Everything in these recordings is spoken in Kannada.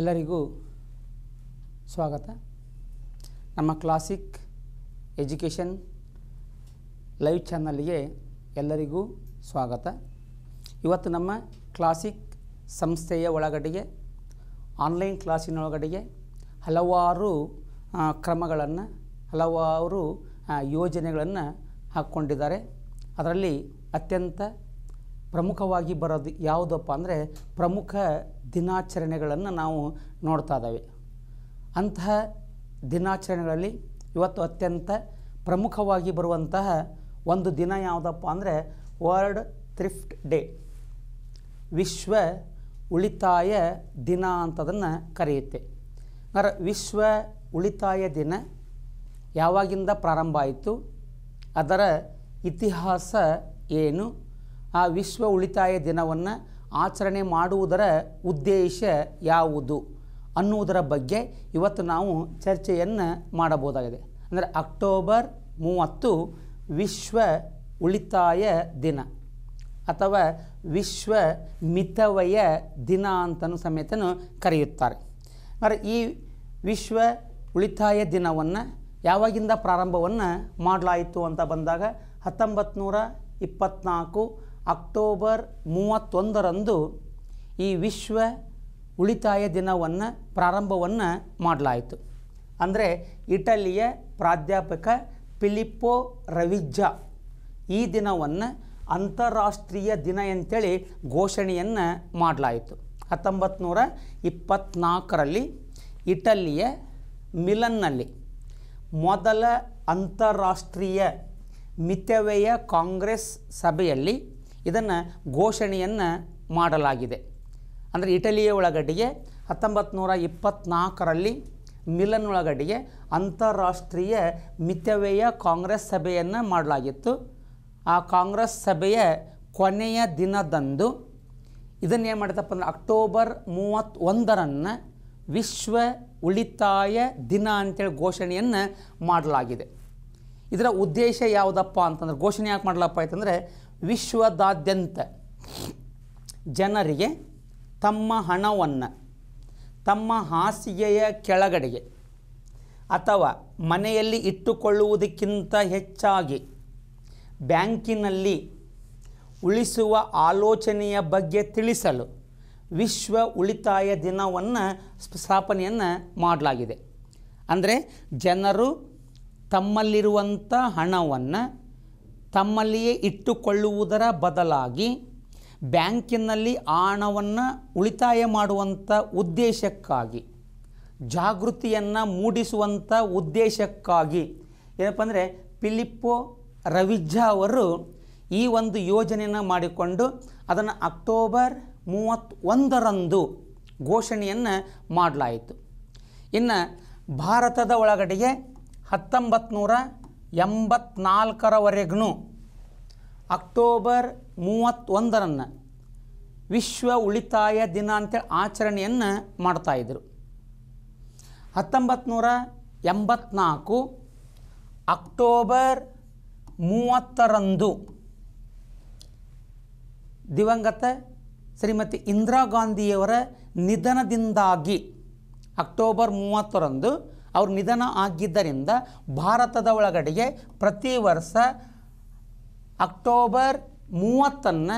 ಎಲ್ಲರಿಗೂ ಸ್ವಾಗತ ನಮ್ಮ ಕ್ಲಾಸಿಕ್ ಎಜುಕೇಷನ್ ಲೈವ್ ಚಾನಲ್ಗೆ ಎಲ್ಲರಿಗೂ ಸ್ವಾಗತ ಇವತ್ತು ನಮ್ಮ ಕ್ಲಾಸಿಕ್ ಸಂಸ್ಥೆಯ ಒಳಗಡೆಗೆ ಆನ್ಲೈನ್ ಕ್ಲಾಸಿನೊಳಗಡೆಗೆ ಒಳಗಡೆಗೆ ಹಲವಾರು ಕ್ರಮಗಳನ್ನು ಹಲವಾರು ಯೋಜನೆಗಳನ್ನು ಹಾಕ್ಕೊಂಡಿದ್ದಾರೆ ಅದರಲ್ಲಿ ಅತ್ಯಂತ ಪ್ರಮುಖವಾಗಿ ಬರೋದು ಯಾವುದಪ್ಪ ಅಂದರೆ ಪ್ರಮುಖ ದಿನಾಚರಣೆಗಳನ್ನು ನಾವು ನೋಡ್ತಾ ಇದ್ದಾವೆ ಅಂತಹ ದಿನಾಚರಣೆಗಳಲ್ಲಿ ಇವತ್ತು ಅತ್ಯಂತ ಪ್ರಮುಖವಾಗಿ ಬರುವಂತಹ ಒಂದು ದಿನ ಯಾವುದಪ್ಪ ಅಂದರೆ ವರ್ಲ್ಡ್ ಥ್ರಿಫ್ಟ್ ಡೇ ವಿಶ್ವ ಉಳಿತಾಯ ದಿನ ಅಂತದನ್ನು ಕರೆಯುತ್ತೆ ಅಂದರೆ ವಿಶ್ವ ಉಳಿತಾಯ ದಿನ ಯಾವಾಗಿಂದ ಪ್ರಾರಂಭ ಆಯಿತು ಅದರ ಇತಿಹಾಸ ಏನು ಆ ವಿಶ್ವ ಉಳಿತಾಯ ದಿನವನ್ನು ಆಚರಣೆ ಮಾಡುವುದರ ಉದ್ದೇಶ ಯಾವುದು ಅನ್ನುವುದರ ಬಗ್ಗೆ ಇವತ್ತು ನಾವು ಚರ್ಚೆಯನ್ನು ಮಾಡಬಹುದಾಗಿದೆ ಅಂದರೆ ಅಕ್ಟೋಬರ್ ಮೂವತ್ತು ವಿಶ್ವ ಉಳಿತಾಯ ದಿನ ಅಥವಾ ವಿಶ್ವ ಮಿತವಯ ದಿನ ಅಂತಲೂ ಸಮೇತನು ಕರೆಯುತ್ತಾರೆ ಅಂದರೆ ಈ ವಿಶ್ವ ಉಳಿತಾಯ ದಿನವನ್ನು ಯಾವಾಗಿಂದ ಪ್ರಾರಂಭವನ್ನು ಮಾಡಲಾಯಿತು ಅಂತ ಬಂದಾಗ ಹತ್ತೊಂಬತ್ತು ನೂರ ಇಪ್ಪತ್ತ್ನಾಲ್ಕು ಅಕ್ಟೋಬರ್ ಮೂವತ್ತೊಂದರಂದು ಈ ವಿಶ್ವ ಉಳಿತಾಯ ದಿನವನ್ನು ಪ್ರಾರಂಭವನ್ನು ಮಾಡಲಾಯಿತು ಅಂದರೆ ಇಟಲಿಯ ಪ್ರಾಧ್ಯಾಪಕ ಪಿಲಿಪ್ಪೋ ರವಿಜ್ಜಾ ಈ ದಿನವನ್ನು ಅಂತಾರಾಷ್ಟ್ರೀಯ ದಿನ ಅಂತೇಳಿ ಘೋಷಣೆಯನ್ನು ಮಾಡಲಾಯಿತು ಹತ್ತೊಂಬತ್ತು ನೂರ ಇಪ್ಪತ್ತ್ನಾಲ್ಕರಲ್ಲಿ ಇಟಲಿಯ ಮಿಲನ್ನಲ್ಲಿ ಮೊದಲ ಅಂತಾರಾಷ್ಟ್ರೀಯ ಮಿತವ್ಯಯ ಕಾಂಗ್ರೆಸ್ ಸಭೆಯಲ್ಲಿ ಇದನ್ನು ಘೋಷಣೆಯನ್ನು ಮಾಡಲಾಗಿದೆ ಅಂದರೆ ಇಟಲಿಯ ಒಳಗಡೆಗೆ ಹತ್ತೊಂಬತ್ತು ನೂರ ಇಪ್ಪತ್ತ್ನಾಲ್ಕರಲ್ಲಿ ಮಿಲನ್ ಒಳಗಡೆಗೆ ಅಂತಾರಾಷ್ಟ್ರೀಯ ಮಿತವ್ಯಯ ಕಾಂಗ್ರೆಸ್ ಸಭೆಯನ್ನು ಮಾಡಲಾಗಿತ್ತು ಆ ಕಾಂಗ್ರೆಸ್ ಸಭೆಯ ಕೊನೆಯ ದಿನದಂದು ಇದನ್ನೇನು ಮಾಡ್ತಪ್ಪ ಅಂದರೆ ಅಕ್ಟೋಬರ್ ಮೂವತ್ತೊಂದರನ್ನು ವಿಶ್ವ ಉಳಿತಾಯ ದಿನ ಅಂತೇಳಿ ಘೋಷಣೆಯನ್ನು ಮಾಡಲಾಗಿದೆ ಇದರ ಉದ್ದೇಶ ಯಾವುದಪ್ಪ ಅಂತಂದ್ರೆ ಘೋಷಣೆ ಯಾಕೆ ಮಾಡಲಪ್ಪ ಆಯ್ತಂದರೆ ವಿಶ್ವದಾದ್ಯಂತ ಜನರಿಗೆ ತಮ್ಮ ಹಣವನ್ನು ತಮ್ಮ ಹಾಸಿಗೆಯ ಕೆಳಗಡೆಗೆ ಅಥವಾ ಮನೆಯಲ್ಲಿ ಇಟ್ಟುಕೊಳ್ಳುವುದಕ್ಕಿಂತ ಹೆಚ್ಚಾಗಿ ಬ್ಯಾಂಕಿನಲ್ಲಿ ಉಳಿಸುವ ಆಲೋಚನೆಯ ಬಗ್ಗೆ ತಿಳಿಸಲು ವಿಶ್ವ ಉಳಿತಾಯ ದಿನವನ್ನು ಸ್ಥಾಪನೆಯನ್ನು ಮಾಡಲಾಗಿದೆ ಅಂದರೆ ಜನರು ತಮ್ಮಲ್ಲಿರುವಂಥ ಹಣವನ್ನು ತಮ್ಮಲ್ಲಿಯೇ ಇಟ್ಟುಕೊಳ್ಳುವುದರ ಬದಲಾಗಿ ಬ್ಯಾಂಕಿನಲ್ಲಿ ಆ ಹಣವನ್ನು ಉಳಿತಾಯ ಮಾಡುವಂಥ ಉದ್ದೇಶಕ್ಕಾಗಿ ಜಾಗೃತಿಯನ್ನು ಮೂಡಿಸುವಂಥ ಉದ್ದೇಶಕ್ಕಾಗಿ ಏನಪ್ಪ ಅಂದರೆ ಪಿಲಿಪ್ಪೋ ರವಿಜಾ ಅವರು ಈ ಒಂದು ಯೋಜನೆಯನ್ನು ಮಾಡಿಕೊಂಡು ಅದನ್ನು ಅಕ್ಟೋಬರ್ ಮೂವತ್ತೊಂದರಂದು ಘೋಷಣೆಯನ್ನು ಮಾಡಲಾಯಿತು ಇನ್ನು ಭಾರತದ ಒಳಗಡೆಗೆ ಹತ್ತೊಂಬತ್ತು ನೂರ ಎಂಬತ್ನಾಲ್ಕರವರೆಗೂ ಅಕ್ಟೋಬರ್ ಮೂವತ್ತೊಂದರನ್ನು ವಿಶ್ವ ಉಳಿತಾಯ ದಿನ ಅಂತೇಳಿ ಆಚರಣೆಯನ್ನು ಮಾಡ್ತಾಯಿದ್ರು ಹತ್ತೊಂಬತ್ತು ನೂರ ಎಂಬತ್ನಾಲ್ಕು ಅಕ್ಟೋಬರ್ ಮೂವತ್ತರಂದು ದಿವಂಗತ ಶ್ರೀಮತಿ ಇಂದಿರಾ ಗಾಂಧಿಯವರ ನಿಧನದಿಂದಾಗಿ ಅಕ್ಟೋಬರ್ ಮೂವತ್ತರಂದು ಅವರು ನಿಧನ ಆಗಿದ್ದರಿಂದ ಭಾರತದ ಒಳಗಡೆಗೆ ಪ್ರತಿ ವರ್ಷ ಅಕ್ಟೋಬರ್ ಮೂವತ್ತನ್ನು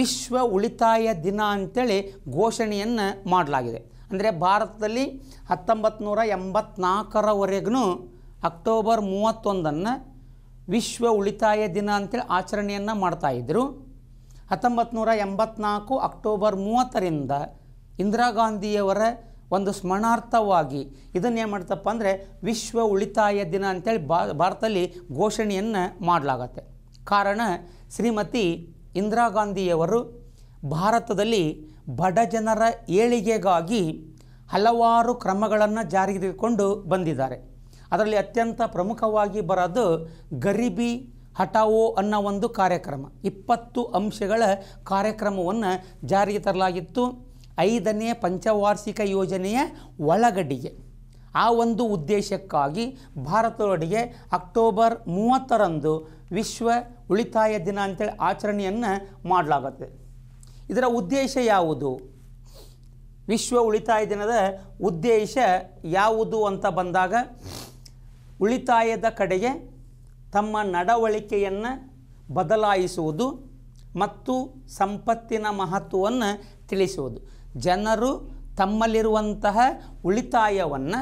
ವಿಶ್ವ ಉಳಿತಾಯ ದಿನ ಅಂತೇಳಿ ಘೋಷಣೆಯನ್ನು ಮಾಡಲಾಗಿದೆ ಅಂದರೆ ಭಾರತದಲ್ಲಿ ಹತ್ತೊಂಬತ್ತು ನೂರ ಎಂಬತ್ನಾಲ್ಕರವರೆಗೂ ಅಕ್ಟೋಬರ್ ಮೂವತ್ತೊಂದನ್ನು ವಿಶ್ವ ಉಳಿತಾಯ ದಿನ ಅಂತೇಳಿ ಆಚರಣೆಯನ್ನು ಮಾಡ್ತಾಯಿದ್ರು ಹತ್ತೊಂಬತ್ತು ನೂರ ಎಂಬತ್ನಾಲ್ಕು ಅಕ್ಟೋಬರ್ ಮೂವತ್ತರಿಂದ ಇಂದಿರಾ ಗಾಂಧಿಯವರ ಒಂದು ಸ್ಮರಣಾರ್ಥವಾಗಿ ಇದನ್ನೇನು ಮಾಡ್ತಪ್ಪ ಅಂದರೆ ವಿಶ್ವ ಉಳಿತಾಯ ದಿನ ಅಂತೇಳಿ ಬಾ ಭಾರತದಲ್ಲಿ ಘೋಷಣೆಯನ್ನು ಮಾಡಲಾಗತ್ತೆ ಕಾರಣ ಶ್ರೀಮತಿ ಇಂದಿರಾ ಗಾಂಧಿಯವರು ಭಾರತದಲ್ಲಿ ಬಡ ಜನರ ಏಳಿಗೆಗಾಗಿ ಹಲವಾರು ಕ್ರಮಗಳನ್ನು ಜಾರಿಗೆ ಬಂದಿದ್ದಾರೆ ಅದರಲ್ಲಿ ಅತ್ಯಂತ ಪ್ರಮುಖವಾಗಿ ಬರೋದು ಗರಿಬಿ ಹಟಾವೋ ಅನ್ನೋ ಒಂದು ಕಾರ್ಯಕ್ರಮ ಇಪ್ಪತ್ತು ಅಂಶಗಳ ಕಾರ್ಯಕ್ರಮವನ್ನು ಜಾರಿಗೆ ತರಲಾಗಿತ್ತು ಐದನೇ ಪಂಚವಾರ್ಷಿಕ ಯೋಜನೆಯ ಒಳಗಡಿಗೆ ಆ ಒಂದು ಉದ್ದೇಶಕ್ಕಾಗಿ ಭಾರತದೊಡೆಗೆ ಅಕ್ಟೋಬರ್ ಮೂವತ್ತರಂದು ವಿಶ್ವ ಉಳಿತಾಯ ದಿನ ಅಂತೇಳಿ ಆಚರಣೆಯನ್ನು ಮಾಡಲಾಗುತ್ತೆ ಇದರ ಉದ್ದೇಶ ಯಾವುದು ವಿಶ್ವ ಉಳಿತಾಯ ದಿನದ ಉದ್ದೇಶ ಯಾವುದು ಅಂತ ಬಂದಾಗ ಉಳಿತಾಯದ ಕಡೆಗೆ ತಮ್ಮ ನಡವಳಿಕೆಯನ್ನು ಬದಲಾಯಿಸುವುದು ಮತ್ತು ಸಂಪತ್ತಿನ ಮಹತ್ವವನ್ನು ತಿಳಿಸುವುದು ಜನರು ತಮ್ಮಲ್ಲಿರುವಂತಹ ಉಳಿತಾಯವನ್ನು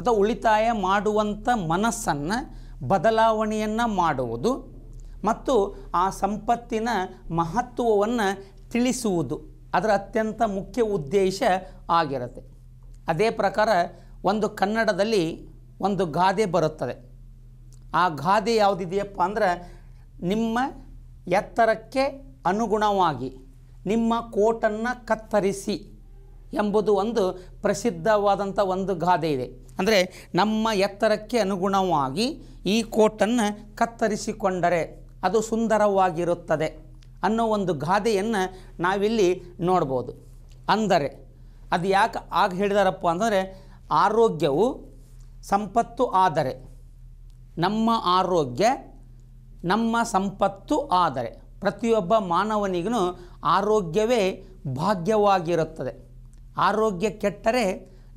ಅಥವಾ ಉಳಿತಾಯ ಮಾಡುವಂಥ ಮನಸ್ಸನ್ನು ಬದಲಾವಣೆಯನ್ನು ಮಾಡುವುದು ಮತ್ತು ಆ ಸಂಪತ್ತಿನ ಮಹತ್ವವನ್ನು ತಿಳಿಸುವುದು ಅದರ ಅತ್ಯಂತ ಮುಖ್ಯ ಉದ್ದೇಶ ಆಗಿರುತ್ತೆ ಅದೇ ಪ್ರಕಾರ ಒಂದು ಕನ್ನಡದಲ್ಲಿ ಒಂದು ಗಾದೆ ಬರುತ್ತದೆ ಆ ಗಾದೆ ಯಾವುದಿದೆಯಪ್ಪ ಅಂದರೆ ನಿಮ್ಮ ಎತ್ತರಕ್ಕೆ ಅನುಗುಣವಾಗಿ ನಿಮ್ಮ ಕೋಟನ್ನು ಕತ್ತರಿಸಿ ಎಂಬುದು ಒಂದು ಪ್ರಸಿದ್ಧವಾದಂಥ ಒಂದು ಗಾದೆ ಇದೆ ಅಂದರೆ ನಮ್ಮ ಎತ್ತರಕ್ಕೆ ಅನುಗುಣವಾಗಿ ಈ ಕೋಟನ್ನು ಕತ್ತರಿಸಿಕೊಂಡರೆ ಅದು ಸುಂದರವಾಗಿರುತ್ತದೆ ಅನ್ನೋ ಒಂದು ಗಾದೆಯನ್ನು ನಾವಿಲ್ಲಿ ನೋಡ್ಬೋದು ಅಂದರೆ ಅದು ಯಾಕೆ ಆಗ ಹೇಳಿದಾರಪ್ಪ ಅಂದರೆ ಆರೋಗ್ಯವು ಸಂಪತ್ತು ಆದರೆ ನಮ್ಮ ಆರೋಗ್ಯ ನಮ್ಮ ಸಂಪತ್ತು ಆದರೆ ಪ್ರತಿಯೊಬ್ಬ ಮಾನವನಿಗೂ ಆರೋಗ್ಯವೇ ಭಾಗ್ಯವಾಗಿರುತ್ತದೆ ಆರೋಗ್ಯ ಕೆಟ್ಟರೆ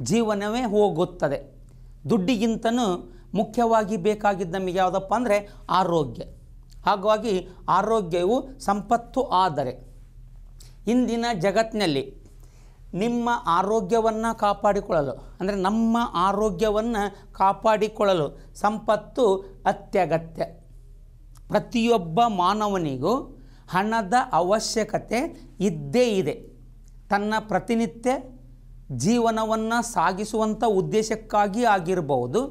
ಜೀವನವೇ ಹೋಗುತ್ತದೆ ದುಡ್ಡಿಗಿಂತನೂ ಮುಖ್ಯವಾಗಿ ಬೇಕಾಗಿದ್ದು ನಮಗೆ ಯಾವುದಪ್ಪ ಅಂದರೆ ಆರೋಗ್ಯ ಹಾಗಾಗಿ ಆರೋಗ್ಯವು ಸಂಪತ್ತು ಆದರೆ ಇಂದಿನ ಜಗತ್ತಿನಲ್ಲಿ ನಿಮ್ಮ ಆರೋಗ್ಯವನ್ನು ಕಾಪಾಡಿಕೊಳ್ಳಲು ಅಂದರೆ ನಮ್ಮ ಆರೋಗ್ಯವನ್ನು ಕಾಪಾಡಿಕೊಳ್ಳಲು ಸಂಪತ್ತು ಅತ್ಯಗತ್ಯ ಪ್ರತಿಯೊಬ್ಬ ಮಾನವನಿಗೂ ಹಣದ ಅವಶ್ಯಕತೆ ಇದ್ದೇ ಇದೆ ತನ್ನ ಪ್ರತಿನಿತ್ಯ ಜೀವನವನ್ನು ಸಾಗಿಸುವಂಥ ಉದ್ದೇಶಕ್ಕಾಗಿ ಆಗಿರಬಹುದು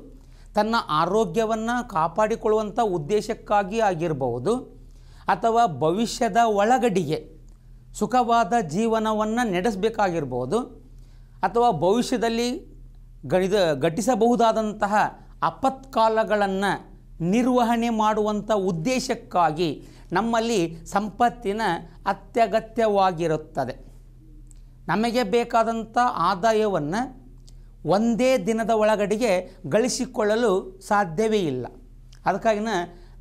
ತನ್ನ ಆರೋಗ್ಯವನ್ನು ಕಾಪಾಡಿಕೊಳ್ಳುವಂಥ ಉದ್ದೇಶಕ್ಕಾಗಿ ಆಗಿರಬಹುದು ಅಥವಾ ಭವಿಷ್ಯದ ಒಳಗಡಿಗೆ ಸುಖವಾದ ಜೀವನವನ್ನು ನಡೆಸಬೇಕಾಗಿರ್ಬೋದು ಅಥವಾ ಭವಿಷ್ಯದಲ್ಲಿ ಗಣಿದ ಘಟಿಸಬಹುದಾದಂತಹ ಅಪತ್ಕಾಲಗಳನ್ನು ನಿರ್ವಹಣೆ ಮಾಡುವಂಥ ಉದ್ದೇಶಕ್ಕಾಗಿ ನಮ್ಮಲ್ಲಿ ಸಂಪತ್ತಿನ ಅತ್ಯಗತ್ಯವಾಗಿರುತ್ತದೆ ನಮಗೆ ಬೇಕಾದಂಥ ಆದಾಯವನ್ನು ಒಂದೇ ದಿನದ ಒಳಗಡೆಗೆ ಗಳಿಸಿಕೊಳ್ಳಲು ಸಾಧ್ಯವೇ ಇಲ್ಲ ಅದಕ್ಕಾಗಿನ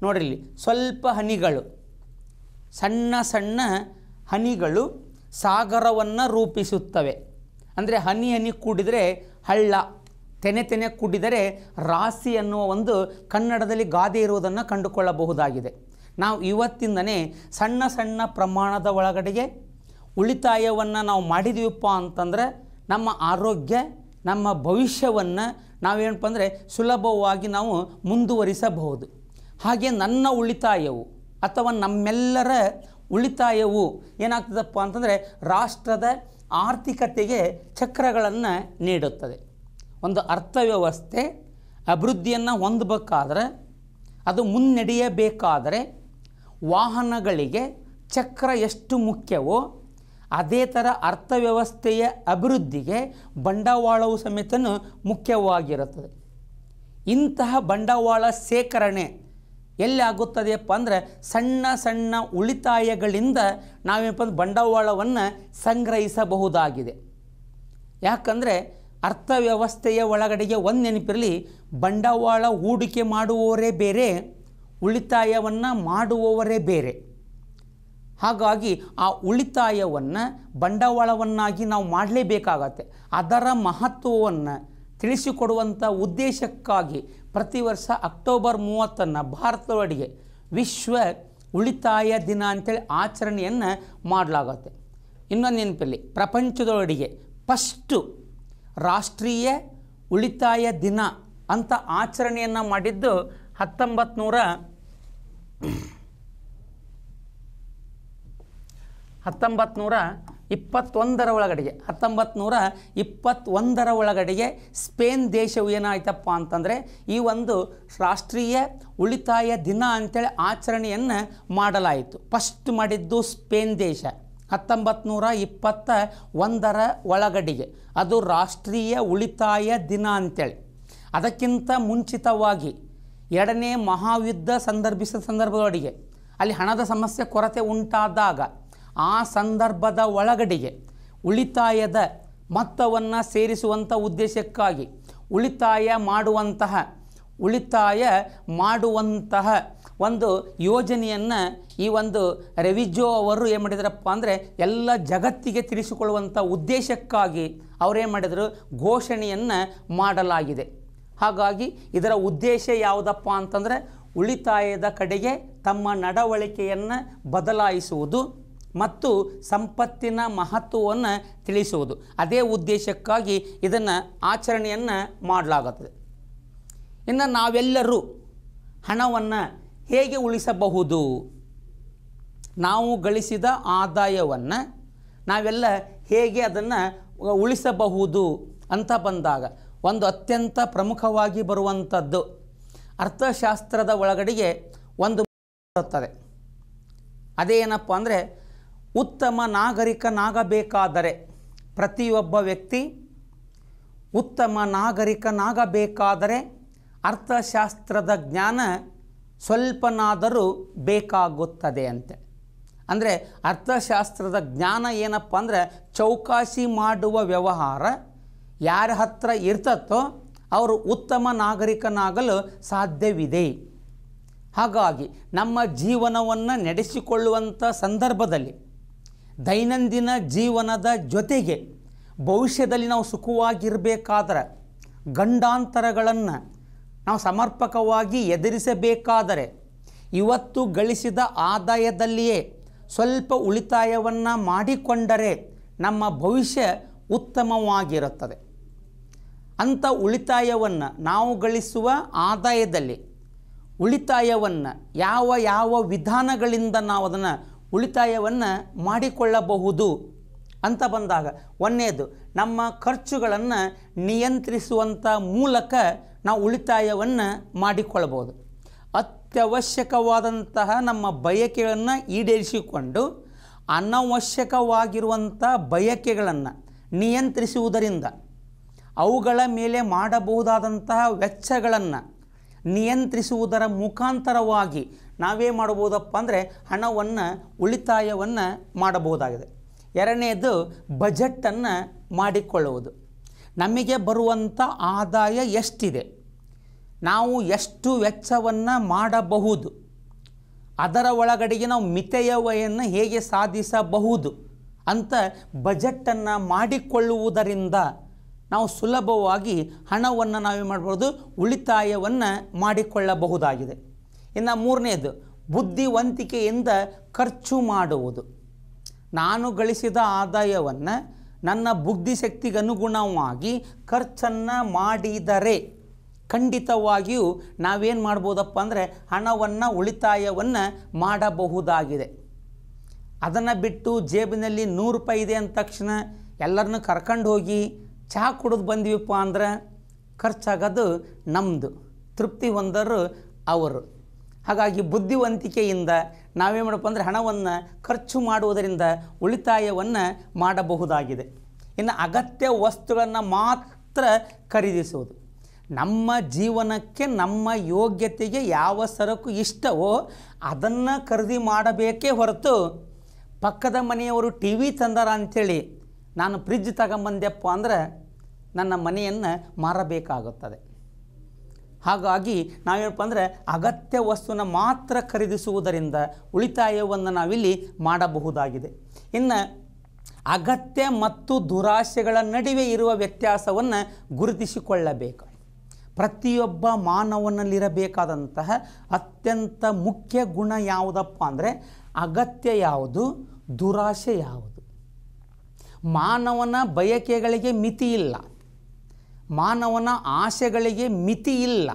ನೋಡಿರಲಿ ಸ್ವಲ್ಪ ಹನಿಗಳು ಸಣ್ಣ ಸಣ್ಣ ಹನಿಗಳು ಸಾಗರವನ್ನು ರೂಪಿಸುತ್ತವೆ ಅಂದರೆ ಹನಿ ಹನಿ ಕೂಡಿದರೆ ಹಳ್ಳ ತೆನೆ ತೆನೆ ಕೂಡಿದರೆ ರಾಸಿ ಅನ್ನುವ ಒಂದು ಕನ್ನಡದಲ್ಲಿ ಗಾದೆ ಇರುವುದನ್ನು ಕಂಡುಕೊಳ್ಳಬಹುದಾಗಿದೆ ನಾವು ಇವತ್ತಿಂದನೇ ಸಣ್ಣ ಸಣ್ಣ ಪ್ರಮಾಣದ ಒಳಗಡೆಗೆ ಉಳಿತಾಯವನ್ನು ನಾವು ಮಾಡಿದೀವಪ್ಪ ಅಂತಂದರೆ ನಮ್ಮ ಆರೋಗ್ಯ ನಮ್ಮ ಭವಿಷ್ಯವನ್ನು ನಾವೇನಪ್ಪ ಅಂದರೆ ಸುಲಭವಾಗಿ ನಾವು ಮುಂದುವರಿಸಬಹುದು ಹಾಗೆ ನನ್ನ ಉಳಿತಾಯವು ಅಥವಾ ನಮ್ಮೆಲ್ಲರ ಉಳಿತಾಯವು ಏನಾಗ್ತದಪ್ಪ ಅಂತಂದರೆ ರಾಷ್ಟ್ರದ ಆರ್ಥಿಕತೆಗೆ ಚಕ್ರಗಳನ್ನು ನೀಡುತ್ತದೆ ಒಂದು ಅರ್ಥವ್ಯವಸ್ಥೆ ಅಭಿವೃದ್ಧಿಯನ್ನು ಹೊಂದಬೇಕಾದ್ರೆ ಅದು ಮುನ್ನಡೆಯಬೇಕಾದರೆ ವಾಹನಗಳಿಗೆ ಚಕ್ರ ಎಷ್ಟು ಮುಖ್ಯವೋ ಅದೇ ಥರ ಅರ್ಥವ್ಯವಸ್ಥೆಯ ಅಭಿವೃದ್ಧಿಗೆ ಬಂಡವಾಳವು ಸಮೇತನೂ ಮುಖ್ಯವಾಗಿರುತ್ತದೆ ಇಂತಹ ಬಂಡವಾಳ ಆಗುತ್ತದೆ ಅಪ್ಪ ಅಂದರೆ ಸಣ್ಣ ಸಣ್ಣ ಉಳಿತಾಯಗಳಿಂದ ನಾವೇನಪ್ಪ ಅಂದ್ರೆ ಬಂಡವಾಳವನ್ನು ಸಂಗ್ರಹಿಸಬಹುದಾಗಿದೆ ಯಾಕಂದರೆ ಅರ್ಥವ್ಯವಸ್ಥೆಯ ಒಳಗಡೆಗೆ ಒಂದು ನೆನಪಿರಲಿ ಬಂಡವಾಳ ಹೂಡಿಕೆ ಮಾಡುವವರೇ ಬೇರೆ ಉಳಿತಾಯವನ್ನು ಮಾಡುವವರೇ ಬೇರೆ ಹಾಗಾಗಿ ಆ ಉಳಿತಾಯವನ್ನು ಬಂಡವಾಳವನ್ನಾಗಿ ನಾವು ಮಾಡಲೇಬೇಕಾಗತ್ತೆ ಅದರ ಮಹತ್ವವನ್ನು ತಿಳಿಸಿಕೊಡುವಂಥ ಉದ್ದೇಶಕ್ಕಾಗಿ ಪ್ರತಿ ವರ್ಷ ಅಕ್ಟೋಬರ್ ಮೂವತ್ತನ್ನು ಭಾರತದೊಳಗೆ ವಿಶ್ವ ಉಳಿತಾಯ ದಿನ ಅಂತೇಳಿ ಆಚರಣೆಯನ್ನು ಮಾಡಲಾಗತ್ತೆ ಇನ್ನೊಂದು ನೆನಪಲ್ಲಿ ಪ್ರಪಂಚದೊಳಗೆ ಫಸ್ಟು ರಾಷ್ಟ್ರೀಯ ಉಳಿತಾಯ ದಿನ ಅಂತ ಆಚರಣೆಯನ್ನು ಮಾಡಿದ್ದು ಹತ್ತೊಂಬತ್ತು ನೂರ ಹತ್ತೊಂಬತ್ತು ನೂರ ಇಪ್ಪತ್ತೊಂದರ ಒಳಗಡೆಗೆ ಹತ್ತೊಂಬತ್ತು ನೂರ ಇಪ್ಪತ್ತೊಂದರ ಒಳಗಡೆಗೆ ಸ್ಪೇನ್ ದೇಶವು ಏನಾಯ್ತಪ್ಪ ಅಂತಂದರೆ ಈ ಒಂದು ರಾಷ್ಟ್ರೀಯ ಉಳಿತಾಯ ದಿನ ಅಂತೇಳಿ ಆಚರಣೆಯನ್ನು ಮಾಡಲಾಯಿತು ಫಸ್ಟ್ ಮಾಡಿದ್ದು ಸ್ಪೇನ್ ದೇಶ ಹತ್ತೊಂಬತ್ತು ನೂರ ಇಪ್ಪತ್ತ ಒಂದರ ಒಳಗಡೆಗೆ ಅದು ರಾಷ್ಟ್ರೀಯ ಉಳಿತಾಯ ದಿನ ಅಂತೇಳಿ ಅದಕ್ಕಿಂತ ಮುಂಚಿತವಾಗಿ ಎರಡನೇ ಮಹಾಯುದ್ಧ ಸಂದರ್ಭಿಸಿದ ಸಂದರ್ಭದೊಳಗೆ ಅಲ್ಲಿ ಹಣದ ಸಮಸ್ಯೆ ಕೊರತೆ ಉಂಟಾದಾಗ ಆ ಸಂದರ್ಭದ ಒಳಗಡೆಗೆ ಉಳಿತಾಯದ ಮೊತ್ತವನ್ನು ಸೇರಿಸುವಂಥ ಉದ್ದೇಶಕ್ಕಾಗಿ ಉಳಿತಾಯ ಮಾಡುವಂತಹ ಉಳಿತಾಯ ಮಾಡುವಂತಹ ಒಂದು ಯೋಜನೆಯನ್ನು ಈ ಒಂದು ರೆವಿಜೋ ಅವರು ಏನು ಮಾಡಿದ್ರಪ್ಪ ಅಂದರೆ ಎಲ್ಲ ಜಗತ್ತಿಗೆ ತಿಳಿಸಿಕೊಳ್ಳುವಂಥ ಉದ್ದೇಶಕ್ಕಾಗಿ ಅವರೇನು ಮಾಡಿದರು ಘೋಷಣೆಯನ್ನು ಮಾಡಲಾಗಿದೆ ಹಾಗಾಗಿ ಇದರ ಉದ್ದೇಶ ಯಾವುದಪ್ಪ ಅಂತಂದರೆ ಉಳಿತಾಯದ ಕಡೆಗೆ ತಮ್ಮ ನಡವಳಿಕೆಯನ್ನು ಬದಲಾಯಿಸುವುದು ಮತ್ತು ಸಂಪತ್ತಿನ ಮಹತ್ವವನ್ನು ತಿಳಿಸುವುದು ಅದೇ ಉದ್ದೇಶಕ್ಕಾಗಿ ಇದನ್ನು ಆಚರಣೆಯನ್ನು ಮಾಡಲಾಗುತ್ತದೆ ಇನ್ನು ನಾವೆಲ್ಲರೂ ಹಣವನ್ನು ಹೇಗೆ ಉಳಿಸಬಹುದು ನಾವು ಗಳಿಸಿದ ಆದಾಯವನ್ನು ನಾವೆಲ್ಲ ಹೇಗೆ ಅದನ್ನು ಉಳಿಸಬಹುದು ಅಂತ ಬಂದಾಗ ಒಂದು ಅತ್ಯಂತ ಪ್ರಮುಖವಾಗಿ ಬರುವಂಥದ್ದು ಅರ್ಥಶಾಸ್ತ್ರದ ಒಳಗಡೆಗೆ ಒಂದು ಬರುತ್ತದೆ ಅದೇನಪ್ಪ ಅಂದರೆ ಉತ್ತಮ ನಾಗರಿಕನಾಗಬೇಕಾದರೆ ಪ್ರತಿಯೊಬ್ಬ ವ್ಯಕ್ತಿ ಉತ್ತಮ ನಾಗರಿಕನಾಗಬೇಕಾದರೆ ಅರ್ಥಶಾಸ್ತ್ರದ ಜ್ಞಾನ ಸ್ವಲ್ಪನಾದರೂ ಬೇಕಾಗುತ್ತದೆ ಅಂತೆ ಅಂದರೆ ಅರ್ಥಶಾಸ್ತ್ರದ ಜ್ಞಾನ ಏನಪ್ಪ ಅಂದರೆ ಚೌಕಾಸಿ ಮಾಡುವ ವ್ಯವಹಾರ ಯಾರ ಹತ್ರ ಇರ್ತತ್ತೋ ಅವರು ಉತ್ತಮ ನಾಗರಿಕನಾಗಲು ಸಾಧ್ಯವಿದೆ ಹಾಗಾಗಿ ನಮ್ಮ ಜೀವನವನ್ನು ನಡೆಸಿಕೊಳ್ಳುವಂಥ ಸಂದರ್ಭದಲ್ಲಿ ದೈನಂದಿನ ಜೀವನದ ಜೊತೆಗೆ ಭವಿಷ್ಯದಲ್ಲಿ ನಾವು ಸುಖವಾಗಿರಬೇಕಾದ್ರೆ ಗಂಡಾಂತರಗಳನ್ನು ನಾವು ಸಮರ್ಪಕವಾಗಿ ಎದುರಿಸಬೇಕಾದರೆ ಇವತ್ತು ಗಳಿಸಿದ ಆದಾಯದಲ್ಲಿಯೇ ಸ್ವಲ್ಪ ಉಳಿತಾಯವನ್ನು ಮಾಡಿಕೊಂಡರೆ ನಮ್ಮ ಭವಿಷ್ಯ ಉತ್ತಮವಾಗಿರುತ್ತದೆ ಅಂಥ ಉಳಿತಾಯವನ್ನು ನಾವು ಗಳಿಸುವ ಆದಾಯದಲ್ಲಿ ಉಳಿತಾಯವನ್ನು ಯಾವ ಯಾವ ವಿಧಾನಗಳಿಂದ ನಾವು ಅದನ್ನು ಉಳಿತಾಯವನ್ನು ಮಾಡಿಕೊಳ್ಳಬಹುದು ಅಂತ ಬಂದಾಗ ಒಂದೇದು ನಮ್ಮ ಖರ್ಚುಗಳನ್ನು ನಿಯಂತ್ರಿಸುವಂಥ ಮೂಲಕ ನಾವು ಉಳಿತಾಯವನ್ನು ಮಾಡಿಕೊಳ್ಳಬಹುದು ಅತ್ಯವಶ್ಯಕವಾದಂತಹ ನಮ್ಮ ಬಯಕೆಗಳನ್ನು ಈಡೇರಿಸಿಕೊಂಡು ಅನವಶ್ಯಕವಾಗಿರುವಂಥ ಬಯಕೆಗಳನ್ನು ನಿಯಂತ್ರಿಸುವುದರಿಂದ ಅವುಗಳ ಮೇಲೆ ಮಾಡಬಹುದಾದಂತಹ ವೆಚ್ಚಗಳನ್ನು ನಿಯಂತ್ರಿಸುವುದರ ಮುಖಾಂತರವಾಗಿ ನಾವೇ ಮಾಡ್ಬೋದಪ್ಪ ಅಂದರೆ ಹಣವನ್ನು ಉಳಿತಾಯವನ್ನು ಮಾಡಬಹುದಾಗಿದೆ ಎರಡನೇದು ಬಜೆಟನ್ನು ಮಾಡಿಕೊಳ್ಳುವುದು ನಮಗೆ ಬರುವಂಥ ಆದಾಯ ಎಷ್ಟಿದೆ ನಾವು ಎಷ್ಟು ವೆಚ್ಚವನ್ನು ಮಾಡಬಹುದು ಅದರ ಒಳಗಡೆಗೆ ನಾವು ಮಿತೆಯವೆಯನ್ನು ಹೇಗೆ ಸಾಧಿಸಬಹುದು ಅಂತ ಬಜೆಟನ್ನು ಮಾಡಿಕೊಳ್ಳುವುದರಿಂದ ನಾವು ಸುಲಭವಾಗಿ ಹಣವನ್ನು ನಾವೇನು ಮಾಡ್ಬೋದು ಉಳಿತಾಯವನ್ನು ಮಾಡಿಕೊಳ್ಳಬಹುದಾಗಿದೆ ಇನ್ನು ಮೂರನೇದು ಬುದ್ಧಿವಂತಿಕೆಯಿಂದ ಖರ್ಚು ಮಾಡುವುದು ನಾನು ಗಳಿಸಿದ ಆದಾಯವನ್ನು ನನ್ನ ಬುದ್ಧಿಶಕ್ತಿಗೆ ಅನುಗುಣವಾಗಿ ಖರ್ಚನ್ನು ಮಾಡಿದರೆ ಖಂಡಿತವಾಗಿಯೂ ನಾವೇನು ಮಾಡ್ಬೋದಪ್ಪ ಅಂದರೆ ಹಣವನ್ನು ಉಳಿತಾಯವನ್ನು ಮಾಡಬಹುದಾಗಿದೆ ಅದನ್ನು ಬಿಟ್ಟು ಜೇಬಿನಲ್ಲಿ ನೂರು ರೂಪಾಯಿ ಇದೆ ಅಂದ ತಕ್ಷಣ ಎಲ್ಲರನ್ನು ಕರ್ಕೊಂಡು ಹೋಗಿ ಚಹಾ ಕುಡಿದು ಬಂದೀವಪ್ಪ ಅಂದ್ರೆ ಖರ್ಚಾಗೋದು ನಮ್ಮದು ತೃಪ್ತಿ ಹೊಂದರು ಅವರು ಹಾಗಾಗಿ ಬುದ್ಧಿವಂತಿಕೆಯಿಂದ ನಾವೇ ಮಾಡಪ್ಪ ಅಂದರೆ ಹಣವನ್ನು ಖರ್ಚು ಮಾಡುವುದರಿಂದ ಉಳಿತಾಯವನ್ನು ಮಾಡಬಹುದಾಗಿದೆ ಇನ್ನು ಅಗತ್ಯ ವಸ್ತುಗಳನ್ನು ಮಾತ್ರ ಖರೀದಿಸುವುದು ನಮ್ಮ ಜೀವನಕ್ಕೆ ನಮ್ಮ ಯೋಗ್ಯತೆಗೆ ಯಾವ ಸರಕು ಇಷ್ಟವೋ ಅದನ್ನು ಖರೀದಿ ಮಾಡಬೇಕೇ ಹೊರತು ಪಕ್ಕದ ಮನೆಯವರು ಟಿ ವಿ ತಂದಾರ ಅಂಥೇಳಿ ನಾನು ಫ್ರಿಜ್ ತಗೊಂಬಂದೆಪ್ಪ ಅಂದರೆ ನನ್ನ ಮನೆಯನ್ನು ಮಾರಬೇಕಾಗುತ್ತದೆ ಹಾಗಾಗಿ ನಾವೇನಪ್ಪ ಅಂದರೆ ಅಗತ್ಯ ವಸ್ತುವನ್ನು ಮಾತ್ರ ಖರೀದಿಸುವುದರಿಂದ ಉಳಿತಾಯವನ್ನು ನಾವಿಲ್ಲಿ ಮಾಡಬಹುದಾಗಿದೆ ಇನ್ನು ಅಗತ್ಯ ಮತ್ತು ದುರಾಶೆಗಳ ನಡುವೆ ಇರುವ ವ್ಯತ್ಯಾಸವನ್ನು ಗುರುತಿಸಿಕೊಳ್ಳಬೇಕು ಪ್ರತಿಯೊಬ್ಬ ಮಾನವನಲ್ಲಿರಬೇಕಾದಂತಹ ಅತ್ಯಂತ ಮುಖ್ಯ ಗುಣ ಯಾವುದಪ್ಪ ಅಂದರೆ ಅಗತ್ಯ ಯಾವುದು ದುರಾಶೆ ಯಾವುದು ಮಾನವನ ಬಯಕೆಗಳಿಗೆ ಮಿತಿ ಇಲ್ಲ ಮಾನವನ ಆಸೆಗಳಿಗೆ ಮಿತಿ ಇಲ್ಲ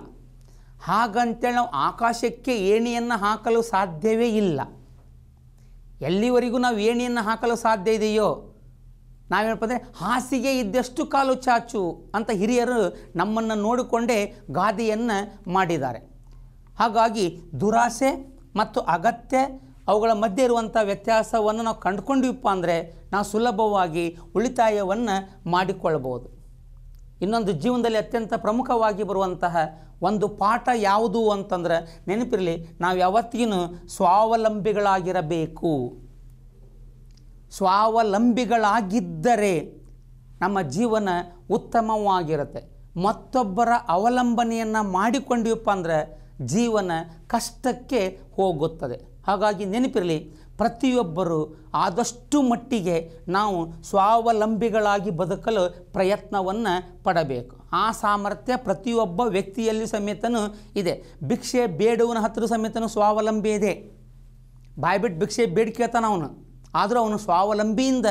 ಹಾಗಂತೇಳಿ ನಾವು ಆಕಾಶಕ್ಕೆ ಏಣಿಯನ್ನು ಹಾಕಲು ಸಾಧ್ಯವೇ ಇಲ್ಲ ಎಲ್ಲಿವರೆಗೂ ನಾವು ಏಣಿಯನ್ನು ಹಾಕಲು ಸಾಧ್ಯ ಇದೆಯೋ ನಾವೇನಪ್ಪ ಅಂದರೆ ಹಾಸಿಗೆ ಇದ್ದಷ್ಟು ಕಾಲು ಚಾಚು ಅಂತ ಹಿರಿಯರು ನಮ್ಮನ್ನು ನೋಡಿಕೊಂಡೇ ಗಾದೆಯನ್ನು ಮಾಡಿದ್ದಾರೆ ಹಾಗಾಗಿ ದುರಾಸೆ ಮತ್ತು ಅಗತ್ಯ ಅವುಗಳ ಮಧ್ಯೆ ಇರುವಂಥ ವ್ಯತ್ಯಾಸವನ್ನು ನಾವು ಕಂಡುಕೊಂಡ್ವಿಪ್ಪ ಅಂದರೆ ನಾವು ಸುಲಭವಾಗಿ ಉಳಿತಾಯವನ್ನು ಮಾಡಿಕೊಳ್ಳಬಹುದು ಇನ್ನೊಂದು ಜೀವನದಲ್ಲಿ ಅತ್ಯಂತ ಪ್ರಮುಖವಾಗಿ ಬರುವಂತಹ ಒಂದು ಪಾಠ ಯಾವುದು ಅಂತಂದ್ರೆ ನೆನಪಿರಲಿ ನಾವು ಯಾವತ್ತಿಗೂ ಸ್ವಾವಲಂಬಿಗಳಾಗಿರಬೇಕು ಸ್ವಾವಲಂಬಿಗಳಾಗಿದ್ದರೆ ನಮ್ಮ ಜೀವನ ಉತ್ತಮವಾಗಿರುತ್ತೆ ಮತ್ತೊಬ್ಬರ ಅವಲಂಬನೆಯನ್ನು ಮಾಡಿಕೊಂಡಿವಪ್ಪ ಅಂದರೆ ಜೀವನ ಕಷ್ಟಕ್ಕೆ ಹೋಗುತ್ತದೆ ಹಾಗಾಗಿ ನೆನಪಿರಲಿ ಪ್ರತಿಯೊಬ್ಬರು ಆದಷ್ಟು ಮಟ್ಟಿಗೆ ನಾವು ಸ್ವಾವಲಂಬಿಗಳಾಗಿ ಬದುಕಲು ಪ್ರಯತ್ನವನ್ನು ಪಡಬೇಕು ಆ ಸಾಮರ್ಥ್ಯ ಪ್ರತಿಯೊಬ್ಬ ವ್ಯಕ್ತಿಯಲ್ಲಿ ಸಮೇತನೂ ಇದೆ ಭಿಕ್ಷೆ ಬೇಡುವನ ಹತ್ತಿರ ಸಮೇತನೂ ಸ್ವಾವಲಂಬಿ ಇದೆ ಬಾಯ್ಬಿಟ್ಟು ಭಿಕ್ಷೆ ಬೇಡ್ಕೇಳ್ತಾನೆ ಅವನು ಆದರೂ ಅವನು ಸ್ವಾವಲಂಬಿಯಿಂದ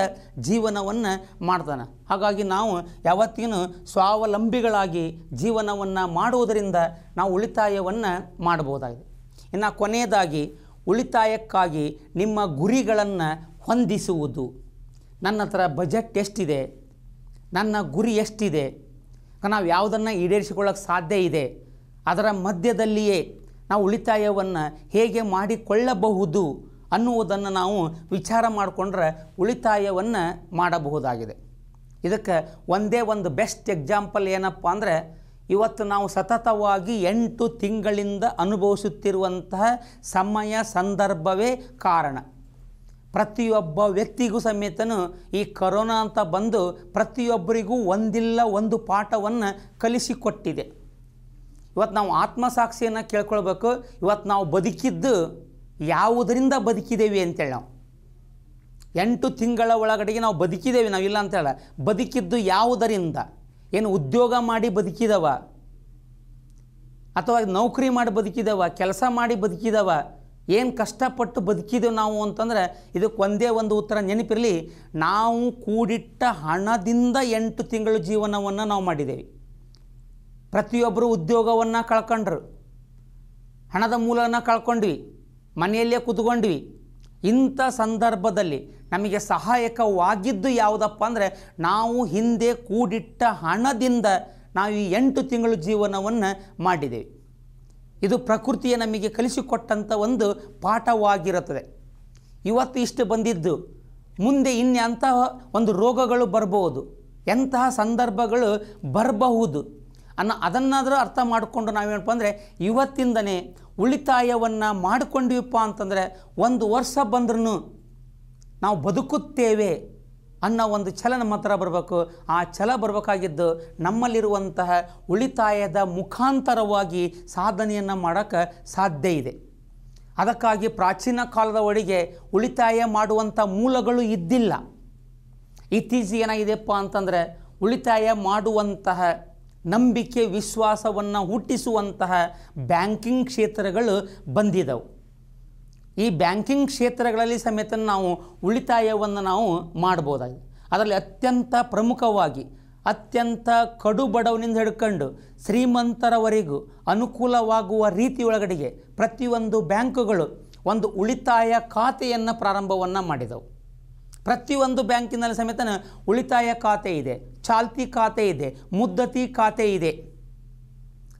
ಜೀವನವನ್ನು ಮಾಡ್ತಾನೆ ಹಾಗಾಗಿ ನಾವು ಯಾವತ್ತಿನೂ ಸ್ವಾವಲಂಬಿಗಳಾಗಿ ಜೀವನವನ್ನು ಮಾಡುವುದರಿಂದ ನಾವು ಉಳಿತಾಯವನ್ನು ಮಾಡ್ಬೋದಾಗಿದೆ ಇನ್ನು ಕೊನೆಯದಾಗಿ ಉಳಿತಾಯಕ್ಕಾಗಿ ನಿಮ್ಮ ಗುರಿಗಳನ್ನು ಹೊಂದಿಸುವುದು ನನ್ನ ಹತ್ರ ಬಜೆಟ್ ಎಷ್ಟಿದೆ ನನ್ನ ಗುರಿ ಎಷ್ಟಿದೆ ನಾವು ಯಾವುದನ್ನು ಈಡೇರಿಸಿಕೊಳ್ಳೋಕ್ಕೆ ಸಾಧ್ಯ ಇದೆ ಅದರ ಮಧ್ಯದಲ್ಲಿಯೇ ನಾವು ಉಳಿತಾಯವನ್ನು ಹೇಗೆ ಮಾಡಿಕೊಳ್ಳಬಹುದು ಅನ್ನುವುದನ್ನು ನಾವು ವಿಚಾರ ಮಾಡಿಕೊಂಡ್ರೆ ಉಳಿತಾಯವನ್ನು ಮಾಡಬಹುದಾಗಿದೆ ಇದಕ್ಕೆ ಒಂದೇ ಒಂದು ಬೆಸ್ಟ್ ಎಕ್ಸಾಂಪಲ್ ಏನಪ್ಪ ಅಂದರೆ ಇವತ್ತು ನಾವು ಸತತವಾಗಿ ಎಂಟು ತಿಂಗಳಿಂದ ಅನುಭವಿಸುತ್ತಿರುವಂತಹ ಸಮಯ ಸಂದರ್ಭವೇ ಕಾರಣ ಪ್ರತಿಯೊಬ್ಬ ವ್ಯಕ್ತಿಗೂ ಸಮೇತನು ಈ ಕರೋನಾ ಅಂತ ಬಂದು ಪ್ರತಿಯೊಬ್ಬರಿಗೂ ಒಂದಿಲ್ಲ ಒಂದು ಪಾಠವನ್ನು ಕಲಿಸಿಕೊಟ್ಟಿದೆ ಇವತ್ತು ನಾವು ಆತ್ಮಸಾಕ್ಷಿಯನ್ನು ಕೇಳ್ಕೊಳ್ಬೇಕು ಇವತ್ತು ನಾವು ಬದುಕಿದ್ದು ಯಾವುದರಿಂದ ಬದುಕಿದ್ದೇವೆ ಅಂತೇಳಿ ನಾವು ಎಂಟು ತಿಂಗಳ ಒಳಗಡೆಗೆ ನಾವು ಬದುಕಿದ್ದೇವೆ ನಾವು ಇಲ್ಲ ಅಂತೇಳ ಬದುಕಿದ್ದು ಯಾವುದರಿಂದ ಏನು ಉದ್ಯೋಗ ಮಾಡಿ ಬದುಕಿದವ ಅಥವಾ ನೌಕರಿ ಮಾಡಿ ಬದುಕಿದವ ಕೆಲಸ ಮಾಡಿ ಬದುಕಿದವ ಏನು ಕಷ್ಟಪಟ್ಟು ಬದುಕಿದೆವು ನಾವು ಅಂತಂದರೆ ಇದಕ್ಕೆ ಒಂದೇ ಒಂದು ಉತ್ತರ ನೆನಪಿರಲಿ ನಾವು ಕೂಡಿಟ್ಟ ಹಣದಿಂದ ಎಂಟು ತಿಂಗಳು ಜೀವನವನ್ನು ನಾವು ಮಾಡಿದ್ದೇವೆ ಪ್ರತಿಯೊಬ್ಬರು ಉದ್ಯೋಗವನ್ನು ಕಳ್ಕೊಂಡ್ರು ಹಣದ ಮೂಲವನ್ನು ಕಳ್ಕೊಂಡ್ವಿ ಮನೆಯಲ್ಲೇ ಕೂತ್ಕೊಂಡ್ವಿ ಇಂಥ ಸಂದರ್ಭದಲ್ಲಿ ನಮಗೆ ಸಹಾಯಕವಾಗಿದ್ದು ಯಾವುದಪ್ಪ ಅಂದರೆ ನಾವು ಹಿಂದೆ ಕೂಡಿಟ್ಟ ಹಣದಿಂದ ನಾವು ಈ ಎಂಟು ತಿಂಗಳು ಜೀವನವನ್ನು ಮಾಡಿದ್ದೇವೆ ಇದು ಪ್ರಕೃತಿಯ ನಮಗೆ ಕಲಿಸಿಕೊಟ್ಟಂಥ ಒಂದು ಪಾಠವಾಗಿರುತ್ತದೆ ಇವತ್ತು ಇಷ್ಟು ಬಂದಿದ್ದು ಮುಂದೆ ಇನ್ನು ಒಂದು ರೋಗಗಳು ಬರಬಹುದು ಎಂತಹ ಸಂದರ್ಭಗಳು ಬರಬಹುದು ಅನ್ನೋ ಅದನ್ನಾದರೂ ಅರ್ಥ ಮಾಡಿಕೊಂಡು ನಾವೇನಪ್ಪ ಅಂದರೆ ಇವತ್ತಿಂದನೇ ಉಳಿತಾಯವನ್ನು ಮಾಡಿಕೊಂಡಿವಪ್ಪ ಅಂತಂದರೆ ಒಂದು ವರ್ಷ ಬಂದ್ರೂ ನಾವು ಬದುಕುತ್ತೇವೆ ಅನ್ನೋ ಒಂದು ಛಲ ನಮ್ಮ ಹತ್ರ ಬರಬೇಕು ಆ ಛಲ ಬರಬೇಕಾಗಿದ್ದು ನಮ್ಮಲ್ಲಿರುವಂತಹ ಉಳಿತಾಯದ ಮುಖಾಂತರವಾಗಿ ಸಾಧನೆಯನ್ನು ಮಾಡೋಕ್ಕೆ ಸಾಧ್ಯ ಇದೆ ಅದಕ್ಕಾಗಿ ಪ್ರಾಚೀನ ಕಾಲದ ಒಳಗೆ ಉಳಿತಾಯ ಮಾಡುವಂಥ ಮೂಲಗಳು ಇದ್ದಿಲ್ಲ ಇತ್ತೀಚೆಗೆ ಏನಾಗಿದೆಪ್ಪ ಅಂತಂದರೆ ಉಳಿತಾಯ ಮಾಡುವಂತಹ ನಂಬಿಕೆ ವಿಶ್ವಾಸವನ್ನು ಹುಟ್ಟಿಸುವಂತಹ ಬ್ಯಾಂಕಿಂಗ್ ಕ್ಷೇತ್ರಗಳು ಬಂದಿದ್ದವು ಈ ಬ್ಯಾಂಕಿಂಗ್ ಕ್ಷೇತ್ರಗಳಲ್ಲಿ ಸಮೇತ ನಾವು ಉಳಿತಾಯವನ್ನು ನಾವು ಮಾಡ್ಬೋದಾಗಿದೆ ಅದರಲ್ಲಿ ಅತ್ಯಂತ ಪ್ರಮುಖವಾಗಿ ಅತ್ಯಂತ ಕಡು ಬಡವನಿಂದ ಹಿಡ್ಕೊಂಡು ಶ್ರೀಮಂತರವರೆಗೂ ಅನುಕೂಲವಾಗುವ ರೀತಿಯೊಳಗಡೆಗೆ ಪ್ರತಿಯೊಂದು ಬ್ಯಾಂಕುಗಳು ಒಂದು ಉಳಿತಾಯ ಖಾತೆಯನ್ನು ಪ್ರಾರಂಭವನ್ನು ಮಾಡಿದವು ಪ್ರತಿಯೊಂದು ಬ್ಯಾಂಕಿನಲ್ಲಿ ಸಮೇತ ಉಳಿತಾಯ ಖಾತೆ ಇದೆ ಚಾಲ್ತಿ ಖಾತೆ ಇದೆ ಮುದ್ದತಿ ಖಾತೆ ಇದೆ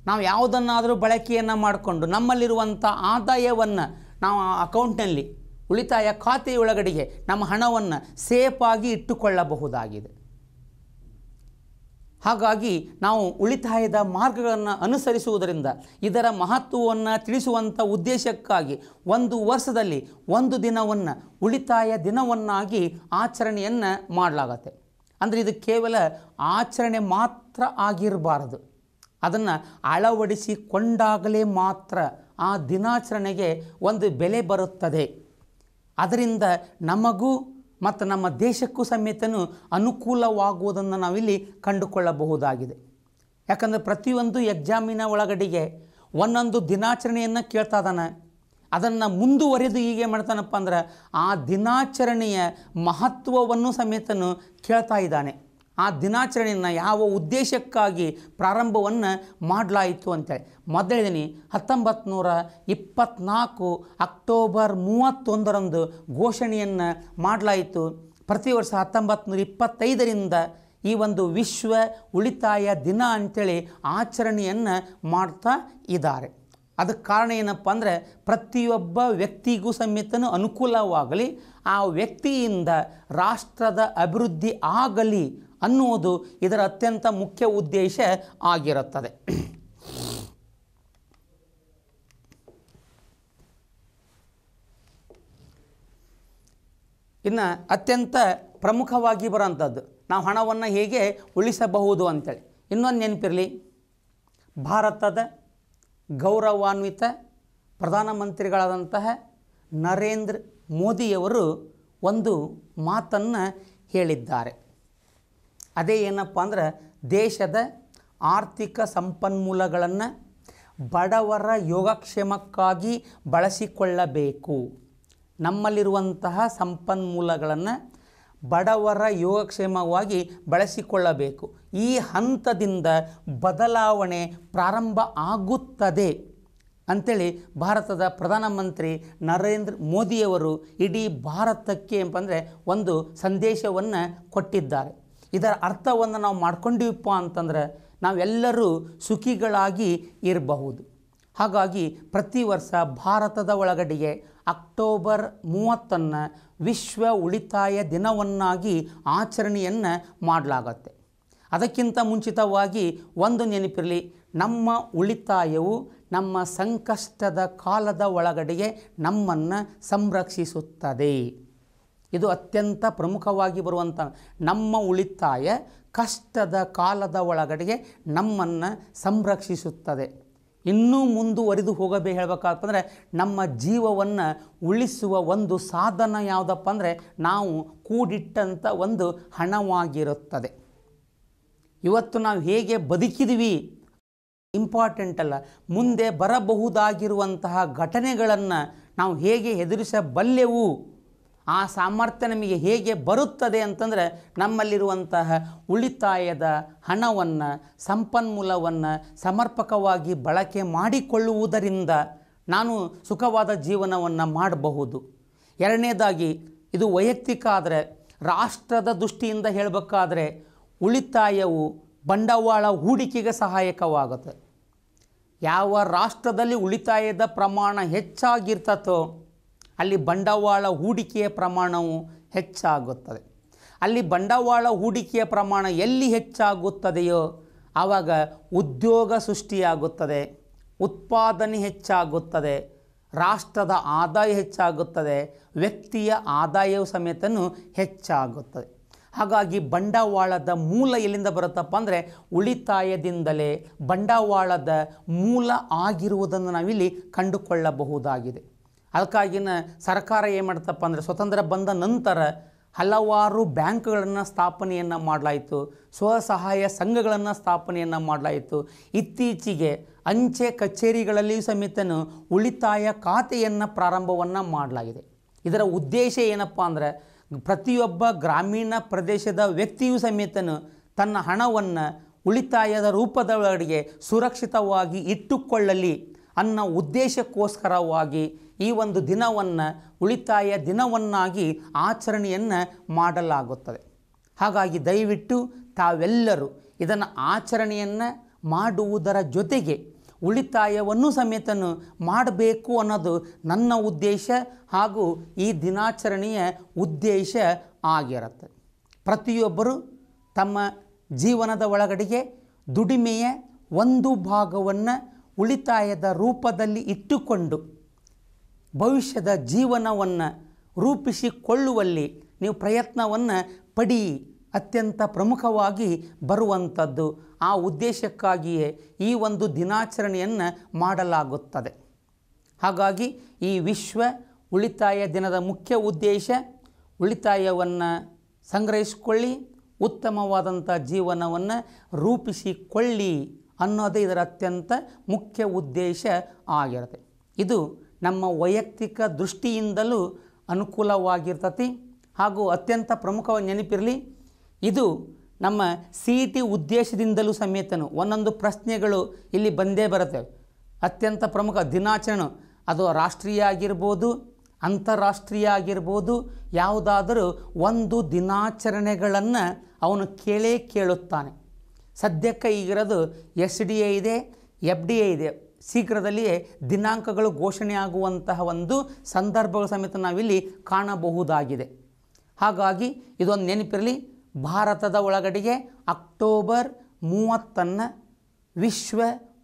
ನಾವು ಯಾವುದನ್ನಾದರೂ ಬಳಕೆಯನ್ನು ಮಾಡಿಕೊಂಡು ನಮ್ಮಲ್ಲಿರುವಂಥ ಆದಾಯವನ್ನು ನಾವು ಅಕೌಂಟ್ನಲ್ಲಿ ಉಳಿತಾಯ ಖಾತೆಯೊಳಗಡೆಗೆ ನಮ್ಮ ಹಣವನ್ನು ಸೇಫಾಗಿ ಇಟ್ಟುಕೊಳ್ಳಬಹುದಾಗಿದೆ ಹಾಗಾಗಿ ನಾವು ಉಳಿತಾಯದ ಮಾರ್ಗಗಳನ್ನು ಅನುಸರಿಸುವುದರಿಂದ ಇದರ ಮಹತ್ವವನ್ನು ತಿಳಿಸುವಂಥ ಉದ್ದೇಶಕ್ಕಾಗಿ ಒಂದು ವರ್ಷದಲ್ಲಿ ಒಂದು ದಿನವನ್ನು ಉಳಿತಾಯ ದಿನವನ್ನಾಗಿ ಆಚರಣೆಯನ್ನು ಮಾಡಲಾಗತ್ತೆ ಅಂದರೆ ಇದು ಕೇವಲ ಆಚರಣೆ ಮಾತ್ರ ಆಗಿರಬಾರದು ಅದನ್ನು ಅಳವಡಿಸಿಕೊಂಡಾಗಲೇ ಮಾತ್ರ ಆ ದಿನಾಚರಣೆಗೆ ಒಂದು ಬೆಲೆ ಬರುತ್ತದೆ ಅದರಿಂದ ನಮಗೂ ಮತ್ತು ನಮ್ಮ ದೇಶಕ್ಕೂ ಸಮೇತನು ಅನುಕೂಲವಾಗುವುದನ್ನು ನಾವಿಲ್ಲಿ ಕಂಡುಕೊಳ್ಳಬಹುದಾಗಿದೆ ಯಾಕಂದರೆ ಪ್ರತಿಯೊಂದು ಎಕ್ಸಾಮಿನ ಒಳಗಡೆಗೆ ಒಂದೊಂದು ದಿನಾಚರಣೆಯನ್ನು ಕೇಳ್ತಾ ಇದ್ದಾನೆ ಅದನ್ನು ಮುಂದುವರೆದು ಹೀಗೆ ಮಾಡ್ತಾನಪ್ಪ ಅಂದ್ರೆ ಆ ದಿನಾಚರಣೆಯ ಮಹತ್ವವನ್ನು ಸಮೇತನು ಕೇಳ್ತಾ ಇದ್ದಾನೆ ಆ ದಿನಾಚರಣೆಯನ್ನು ಯಾವ ಉದ್ದೇಶಕ್ಕಾಗಿ ಪ್ರಾರಂಭವನ್ನು ಮಾಡಲಾಯಿತು ಅಂತೇಳಿ ಹೇಳಿ ಹತ್ತೊಂಬತ್ತು ನೂರ ಇಪ್ಪತ್ತ್ನಾಲ್ಕು ಅಕ್ಟೋಬರ್ ಮೂವತ್ತೊಂದರಂದು ಘೋಷಣೆಯನ್ನು ಮಾಡಲಾಯಿತು ಪ್ರತಿ ವರ್ಷ ಹತ್ತೊಂಬತ್ತು ನೂರ ಇಪ್ಪತ್ತೈದರಿಂದ ಈ ಒಂದು ವಿಶ್ವ ಉಳಿತಾಯ ದಿನ ಅಂಥೇಳಿ ಆಚರಣೆಯನ್ನು ಮಾಡ್ತಾ ಇದ್ದಾರೆ ಅದಕ್ಕೆ ಕಾರಣ ಏನಪ್ಪ ಅಂದರೆ ಪ್ರತಿಯೊಬ್ಬ ವ್ಯಕ್ತಿಗೂ ಸಮೇತನೂ ಅನುಕೂಲವಾಗಲಿ ಆ ವ್ಯಕ್ತಿಯಿಂದ ರಾಷ್ಟ್ರದ ಅಭಿವೃದ್ಧಿ ಆಗಲಿ ಅನ್ನುವುದು ಇದರ ಅತ್ಯಂತ ಮುಖ್ಯ ಉದ್ದೇಶ ಆಗಿರುತ್ತದೆ ಇನ್ನು ಅತ್ಯಂತ ಪ್ರಮುಖವಾಗಿ ಬರೋಂಥದ್ದು ನಾವು ಹಣವನ್ನು ಹೇಗೆ ಉಳಿಸಬಹುದು ಅಂತೇಳಿ ಇನ್ನೊಂದು ನೆನಪಿರಲಿ ಭಾರತದ ಗೌರವಾನ್ವಿತ ಪ್ರಧಾನಮಂತ್ರಿಗಳಾದಂತಹ ನರೇಂದ್ರ ಮೋದಿಯವರು ಒಂದು ಮಾತನ್ನು ಹೇಳಿದ್ದಾರೆ ಅದೇ ಏನಪ್ಪ ಅಂದರೆ ದೇಶದ ಆರ್ಥಿಕ ಸಂಪನ್ಮೂಲಗಳನ್ನು ಬಡವರ ಯೋಗಕ್ಷೇಮಕ್ಕಾಗಿ ಬಳಸಿಕೊಳ್ಳಬೇಕು ನಮ್ಮಲ್ಲಿರುವಂತಹ ಸಂಪನ್ಮೂಲಗಳನ್ನು ಬಡವರ ಯೋಗಕ್ಷೇಮವಾಗಿ ಬಳಸಿಕೊಳ್ಳಬೇಕು ಈ ಹಂತದಿಂದ ಬದಲಾವಣೆ ಪ್ರಾರಂಭ ಆಗುತ್ತದೆ ಅಂಥೇಳಿ ಭಾರತದ ಪ್ರಧಾನಮಂತ್ರಿ ನರೇಂದ್ರ ಮೋದಿಯವರು ಇಡೀ ಭಾರತಕ್ಕೆ ಅಂತಂದರೆ ಒಂದು ಸಂದೇಶವನ್ನು ಕೊಟ್ಟಿದ್ದಾರೆ ಇದರ ಅರ್ಥವನ್ನು ನಾವು ಮಾಡ್ಕೊಂಡಿವಪ್ಪ ಅಂತಂದರೆ ನಾವೆಲ್ಲರೂ ಸುಖಿಗಳಾಗಿ ಇರಬಹುದು ಹಾಗಾಗಿ ಪ್ರತಿ ವರ್ಷ ಭಾರತದ ಒಳಗಡೆಗೆ ಅಕ್ಟೋಬರ್ ಮೂವತ್ತನ್ನು ವಿಶ್ವ ಉಳಿತಾಯ ದಿನವನ್ನಾಗಿ ಆಚರಣೆಯನ್ನು ಮಾಡಲಾಗತ್ತೆ ಅದಕ್ಕಿಂತ ಮುಂಚಿತವಾಗಿ ಒಂದು ನೆನಪಿರಲಿ ನಮ್ಮ ಉಳಿತಾಯವು ನಮ್ಮ ಸಂಕಷ್ಟದ ಕಾಲದ ಒಳಗಡೆಗೆ ನಮ್ಮನ್ನು ಸಂರಕ್ಷಿಸುತ್ತದೆ ಇದು ಅತ್ಯಂತ ಪ್ರಮುಖವಾಗಿ ಬರುವಂಥ ನಮ್ಮ ಉಳಿತಾಯ ಕಷ್ಟದ ಕಾಲದ ಒಳಗಡೆಗೆ ನಮ್ಮನ್ನು ಸಂರಕ್ಷಿಸುತ್ತದೆ ಇನ್ನೂ ಮುಂದುವರಿದು ಹೋಗಬೇ ಅಂದರೆ ನಮ್ಮ ಜೀವವನ್ನು ಉಳಿಸುವ ಒಂದು ಸಾಧನ ಯಾವುದಪ್ಪ ಅಂದರೆ ನಾವು ಕೂಡಿಟ್ಟಂಥ ಒಂದು ಹಣವಾಗಿರುತ್ತದೆ ಇವತ್ತು ನಾವು ಹೇಗೆ ಬದುಕಿದ್ವಿ ಇಂಪಾರ್ಟೆಂಟ್ ಅಲ್ಲ ಮುಂದೆ ಬರಬಹುದಾಗಿರುವಂತಹ ಘಟನೆಗಳನ್ನು ನಾವು ಹೇಗೆ ಎದುರಿಸಬಲ್ಲೆವು ಆ ಸಾಮರ್ಥ್ಯ ನಮಗೆ ಹೇಗೆ ಬರುತ್ತದೆ ಅಂತಂದರೆ ನಮ್ಮಲ್ಲಿರುವಂತಹ ಉಳಿತಾಯದ ಹಣವನ್ನು ಸಂಪನ್ಮೂಲವನ್ನು ಸಮರ್ಪಕವಾಗಿ ಬಳಕೆ ಮಾಡಿಕೊಳ್ಳುವುದರಿಂದ ನಾನು ಸುಖವಾದ ಜೀವನವನ್ನು ಮಾಡಬಹುದು ಎರಡನೇದಾಗಿ ಇದು ವೈಯಕ್ತಿಕ ಆದರೆ ರಾಷ್ಟ್ರದ ದೃಷ್ಟಿಯಿಂದ ಹೇಳಬೇಕಾದ್ರೆ ಉಳಿತಾಯವು ಬಂಡವಾಳ ಹೂಡಿಕೆಗೆ ಸಹಾಯಕವಾಗುತ್ತೆ ಯಾವ ರಾಷ್ಟ್ರದಲ್ಲಿ ಉಳಿತಾಯದ ಪ್ರಮಾಣ ಹೆಚ್ಚಾಗಿರ್ತತೋ ಅಲ್ಲಿ ಬಂಡವಾಳ ಹೂಡಿಕೆಯ ಪ್ರಮಾಣವು ಹೆಚ್ಚಾಗುತ್ತದೆ ಅಲ್ಲಿ ಬಂಡವಾಳ ಹೂಡಿಕೆಯ ಪ್ರಮಾಣ ಎಲ್ಲಿ ಹೆಚ್ಚಾಗುತ್ತದೆಯೋ ಆವಾಗ ಉದ್ಯೋಗ ಸೃಷ್ಟಿಯಾಗುತ್ತದೆ ಉತ್ಪಾದನೆ ಹೆಚ್ಚಾಗುತ್ತದೆ ರಾಷ್ಟ್ರದ ಆದಾಯ ಹೆಚ್ಚಾಗುತ್ತದೆ ವ್ಯಕ್ತಿಯ ಆದಾಯವು ಸಮೇತನೂ ಹೆಚ್ಚಾಗುತ್ತದೆ ಹಾಗಾಗಿ ಬಂಡವಾಳದ ಮೂಲ ಎಲ್ಲಿಂದ ಬರುತ್ತಪ್ಪ ಅಂದರೆ ಉಳಿತಾಯದಿಂದಲೇ ಬಂಡವಾಳದ ಮೂಲ ಆಗಿರುವುದನ್ನು ನಾವಿಲ್ಲಿ ಕಂಡುಕೊಳ್ಳಬಹುದಾಗಿದೆ ಅದಕ್ಕಾಗಿನ ಸರ್ಕಾರ ಏನು ಮಾಡ್ತಪ್ಪ ಅಂದರೆ ಸ್ವತಂತ್ರ ಬಂದ ನಂತರ ಹಲವಾರು ಬ್ಯಾಂಕ್ಗಳನ್ನು ಸ್ಥಾಪನೆಯನ್ನು ಮಾಡಲಾಯಿತು ಸ್ವಸಹಾಯ ಸಂಘಗಳನ್ನು ಸ್ಥಾಪನೆಯನ್ನು ಮಾಡಲಾಯಿತು ಇತ್ತೀಚೆಗೆ ಅಂಚೆ ಕಚೇರಿಗಳಲ್ಲಿಯೂ ಸಮೇತನು ಉಳಿತಾಯ ಖಾತೆಯನ್ನು ಪ್ರಾರಂಭವನ್ನು ಮಾಡಲಾಗಿದೆ ಇದರ ಉದ್ದೇಶ ಏನಪ್ಪ ಅಂದರೆ ಪ್ರತಿಯೊಬ್ಬ ಗ್ರಾಮೀಣ ಪ್ರದೇಶದ ವ್ಯಕ್ತಿಯು ಸಮೇತನು ತನ್ನ ಹಣವನ್ನು ಉಳಿತಾಯದ ರೂಪದೊಳಗೆ ಸುರಕ್ಷಿತವಾಗಿ ಇಟ್ಟುಕೊಳ್ಳಲಿ ಅನ್ನೋ ಉದ್ದೇಶಕ್ಕೋಸ್ಕರವಾಗಿ ಈ ಒಂದು ದಿನವನ್ನು ಉಳಿತಾಯ ದಿನವನ್ನಾಗಿ ಆಚರಣೆಯನ್ನು ಮಾಡಲಾಗುತ್ತದೆ ಹಾಗಾಗಿ ದಯವಿಟ್ಟು ತಾವೆಲ್ಲರೂ ಇದನ್ನು ಆಚರಣೆಯನ್ನು ಮಾಡುವುದರ ಜೊತೆಗೆ ಉಳಿತಾಯವನ್ನು ಸಮೇತನು ಮಾಡಬೇಕು ಅನ್ನೋದು ನನ್ನ ಉದ್ದೇಶ ಹಾಗೂ ಈ ದಿನಾಚರಣೆಯ ಉದ್ದೇಶ ಆಗಿರುತ್ತೆ ಪ್ರತಿಯೊಬ್ಬರು ತಮ್ಮ ಜೀವನದ ಒಳಗಡೆಗೆ ದುಡಿಮೆಯ ಒಂದು ಭಾಗವನ್ನು ಉಳಿತಾಯದ ರೂಪದಲ್ಲಿ ಇಟ್ಟುಕೊಂಡು ಭವಿಷ್ಯದ ಜೀವನವನ್ನು ರೂಪಿಸಿಕೊಳ್ಳುವಲ್ಲಿ ನೀವು ಪ್ರಯತ್ನವನ್ನು ಪಡಿ ಅತ್ಯಂತ ಪ್ರಮುಖವಾಗಿ ಬರುವಂಥದ್ದು ಆ ಉದ್ದೇಶಕ್ಕಾಗಿಯೇ ಈ ಒಂದು ದಿನಾಚರಣೆಯನ್ನು ಮಾಡಲಾಗುತ್ತದೆ ಹಾಗಾಗಿ ಈ ವಿಶ್ವ ಉಳಿತಾಯ ದಿನದ ಮುಖ್ಯ ಉದ್ದೇಶ ಉಳಿತಾಯವನ್ನು ಸಂಗ್ರಹಿಸಿಕೊಳ್ಳಿ ಉತ್ತಮವಾದಂಥ ಜೀವನವನ್ನು ರೂಪಿಸಿಕೊಳ್ಳಿ ಅನ್ನೋದೇ ಇದರ ಅತ್ಯಂತ ಮುಖ್ಯ ಉದ್ದೇಶ ಆಗಿರುತ್ತೆ ಇದು ನಮ್ಮ ವೈಯಕ್ತಿಕ ದೃಷ್ಟಿಯಿಂದಲೂ ಅನುಕೂಲವಾಗಿರ್ತತಿ ಹಾಗೂ ಅತ್ಯಂತ ಪ್ರಮುಖವಾಗಿ ನೆನಪಿರಲಿ ಇದು ನಮ್ಮ ಸಿ ಇ ಟಿ ಉದ್ದೇಶದಿಂದಲೂ ಸಮೇತನು ಒಂದೊಂದು ಪ್ರಶ್ನೆಗಳು ಇಲ್ಲಿ ಬಂದೇ ಬರುತ್ತೆ ಅತ್ಯಂತ ಪ್ರಮುಖ ದಿನಾಚರಣೆ ಅದು ರಾಷ್ಟ್ರೀಯ ಆಗಿರ್ಬೋದು ಅಂತಾರಾಷ್ಟ್ರೀಯ ಆಗಿರ್ಬೋದು ಯಾವುದಾದರೂ ಒಂದು ದಿನಾಚರಣೆಗಳನ್ನು ಅವನು ಕೇಳೇ ಕೇಳುತ್ತಾನೆ ಸದ್ಯಕ್ಕೆ ಈಗಿರೋದು ಎಸ್ ಡಿ ಎ ಇದೆ ಎಫ್ ಡಿ ಎ ಇದೆ ಶೀಘ್ರದಲ್ಲಿಯೇ ದಿನಾಂಕಗಳು ಘೋಷಣೆ ಒಂದು ಸಂದರ್ಭಗಳ ಸಮೇತ ನಾವಿಲ್ಲಿ ಕಾಣಬಹುದಾಗಿದೆ ಹಾಗಾಗಿ ಇದೊಂದು ನೆನಪಿರಲಿ ಭಾರತದ ಒಳಗಡೆಗೆ ಅಕ್ಟೋಬರ್ ಮೂವತ್ತನ್ನು ವಿಶ್ವ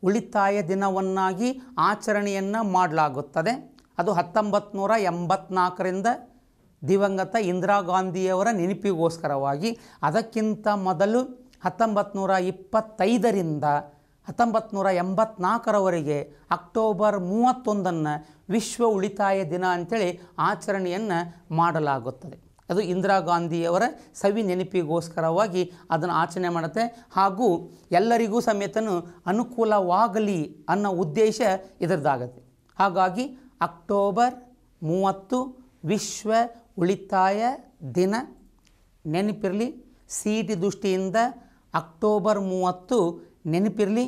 ಉಳಿತಾಯ ದಿನವನ್ನಾಗಿ ಆಚರಣೆಯನ್ನು ಮಾಡಲಾಗುತ್ತದೆ ಅದು ಹತ್ತೊಂಬತ್ತು ನೂರ ಎಂಬತ್ನಾಲ್ಕರಿಂದ ದಿವಂಗತ ಇಂದಿರಾ ಗಾಂಧಿಯವರ ನೆನಪಿಗೋಸ್ಕರವಾಗಿ ಅದಕ್ಕಿಂತ ಮೊದಲು ಹತ್ತೊಂಬತ್ತು ನೂರ ಇಪ್ಪತ್ತೈದರಿಂದ ಹತ್ತೊಂಬತ್ತು ನೂರ ಎಂಬತ್ನಾಲ್ಕರವರೆಗೆ ಅಕ್ಟೋಬರ್ ಮೂವತ್ತೊಂದನ್ನು ವಿಶ್ವ ಉಳಿತಾಯ ದಿನ ಅಂಥೇಳಿ ಆಚರಣೆಯನ್ನು ಮಾಡಲಾಗುತ್ತದೆ ಅದು ಇಂದಿರಾ ಗಾಂಧಿಯವರ ಸವಿ ನೆನಪಿಗೋಸ್ಕರವಾಗಿ ಅದನ್ನು ಆಚರಣೆ ಮಾಡುತ್ತೆ ಹಾಗೂ ಎಲ್ಲರಿಗೂ ಸಮೇತನು ಅನುಕೂಲವಾಗಲಿ ಅನ್ನೋ ಉದ್ದೇಶ ಇದರದ್ದಾಗುತ್ತೆ ಹಾಗಾಗಿ ಅಕ್ಟೋಬರ್ ಮೂವತ್ತು ವಿಶ್ವ ಉಳಿತಾಯ ದಿನ ನೆನಪಿರಲಿ ಸಿ ದೃಷ್ಟಿಯಿಂದ ಅಕ್ಟೋಬರ್ ಮೂವತ್ತು ನೆನಪಿರಲಿ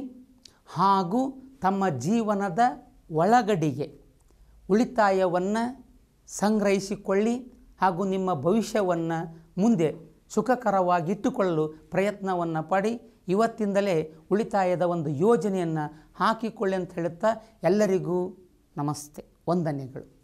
ಹಾಗೂ ತಮ್ಮ ಜೀವನದ ಒಳಗಡಿಗೆ ಉಳಿತಾಯವನ್ನು ಸಂಗ್ರಹಿಸಿಕೊಳ್ಳಿ ಹಾಗೂ ನಿಮ್ಮ ಭವಿಷ್ಯವನ್ನು ಮುಂದೆ ಸುಖಕರವಾಗಿಟ್ಟುಕೊಳ್ಳಲು ಪ್ರಯತ್ನವನ್ನು ಪಡಿ ಇವತ್ತಿಂದಲೇ ಉಳಿತಾಯದ ಒಂದು ಯೋಜನೆಯನ್ನು ಹಾಕಿಕೊಳ್ಳಿ ಅಂತ ಹೇಳುತ್ತಾ ಎಲ್ಲರಿಗೂ ನಮಸ್ತೆ ವಂದನೆಗಳು